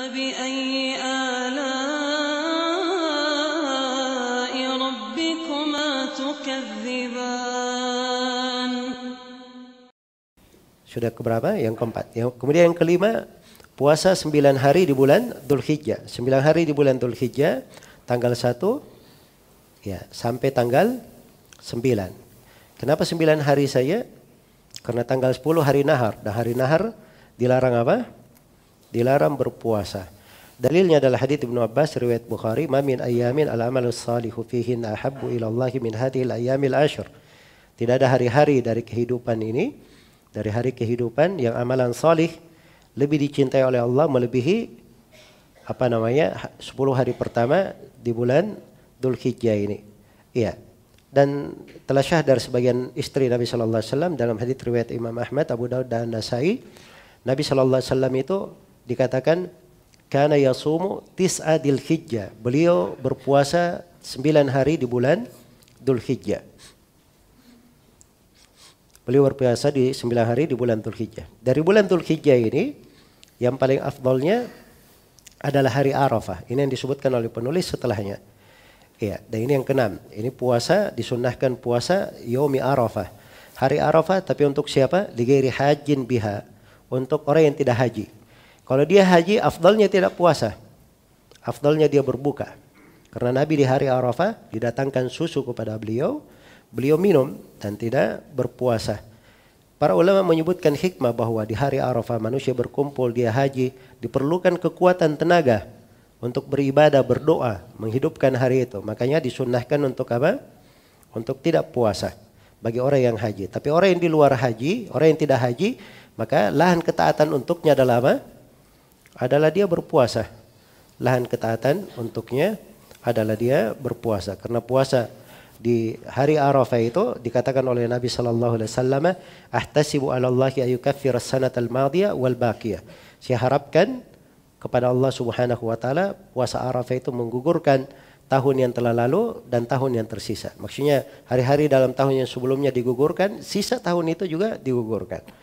فبأي آلاء ربكما Sudah keberapa? Yang keempat. Yang, kemudian yang kelima, puasa sembilan hari di bulan Dhul-Hijjah. Sembilan hari di bulan Dhul-Hijjah, tanggal satu, ya sampai tanggal sembilan. Kenapa sembilan hari saya? Karena tanggal sepuluh hari nahar. Dan nah, hari nahar dilarang apa? dilarang berpuasa. Dalilnya adalah hadits Ibnu Abbas riwayat Bukhari, "Ma min ayyamin al-amalus salihu fihi ahabbu ila Allah min hadhihi al-ayyamil ashr." Tidak ada hari-hari dari kehidupan ini, dari hari kehidupan yang amalan salih lebih dicintai oleh Allah melebihi apa namanya 10 hari pertama di bulan Dzulhijjah ini. Iya. Dan telah dari sebagian istri Nabi sallallahu alaihi wasallam dalam hadits riwayat Imam Ahmad, Abu Daud dan Nasai, Nabi sallallahu alaihi wasallam itu dikatakan karena yasumu tis'adil hijjah. Beliau berpuasa sembilan hari di bulan Hijjah. Beliau berpuasa di sembilan hari di bulan Hijjah. Dari bulan Hijjah ini yang paling afdolnya adalah hari Arafah. Ini yang disebutkan oleh penulis setelahnya. Ya, dan ini yang keenam. Ini puasa disunnahkan puasa Yomi Arafah. Hari Arafah tapi untuk siapa? digiri hajin biha. Untuk orang yang tidak haji. Kalau dia haji, afdalnya tidak puasa. Afdalnya dia berbuka. Karena Nabi di hari Arafah didatangkan susu kepada beliau, beliau minum dan tidak berpuasa. Para ulama menyebutkan hikmah bahwa di hari Arafah manusia berkumpul, dia haji, diperlukan kekuatan tenaga untuk beribadah, berdoa, menghidupkan hari itu. Makanya disunnahkan untuk apa? Untuk tidak puasa bagi orang yang haji. Tapi orang yang di luar haji, orang yang tidak haji, maka lahan ketaatan untuknya adalah apa? adalah dia berpuasa. Lahan ketaatan untuknya adalah dia berpuasa. Karena puasa di hari Arafah itu dikatakan oleh Nabi sallallahu alaihi wasallam, "Ahtasibu 'ala Allah ya yukaffira as al-madiyah wal baqiyah." Saya harapkan kepada Allah Subhanahu wa taala puasa Arafah itu menggugurkan tahun yang telah lalu dan tahun yang tersisa. Maksudnya hari-hari dalam tahun yang sebelumnya digugurkan, sisa tahun itu juga digugurkan.